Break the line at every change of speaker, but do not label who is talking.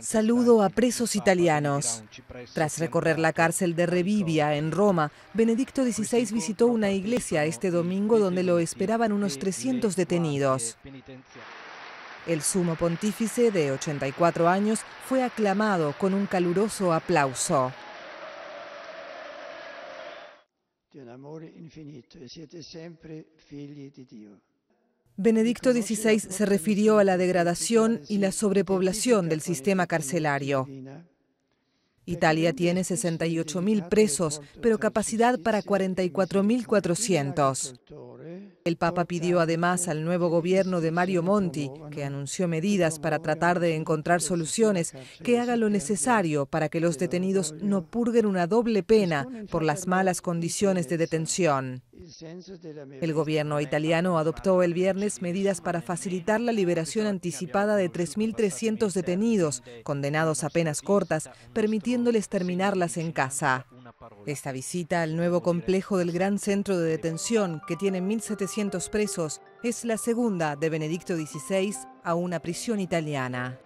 Saludo a presos italianos. Tras recorrer la cárcel de Revivia, en Roma, Benedicto XVI visitó una iglesia este domingo donde lo esperaban unos 300 detenidos. El sumo pontífice, de 84 años, fue aclamado con un caluroso aplauso.
amor infinito, e siempre
Benedicto XVI se refirió a la degradación y la sobrepoblación del sistema carcelario. Italia tiene 68.000 presos, pero capacidad para 44.400. El Papa pidió además al nuevo gobierno de Mario Monti, que anunció medidas para tratar de encontrar soluciones, que haga lo necesario para que los detenidos no purguen una doble pena por las malas condiciones de detención. El gobierno italiano adoptó el viernes medidas para facilitar la liberación anticipada de 3.300 detenidos, condenados a penas cortas, permitiéndoles terminarlas en casa. Esta visita al nuevo complejo del Gran Centro de Detención, que tiene 1.700 presos, es la segunda de Benedicto XVI a una prisión italiana.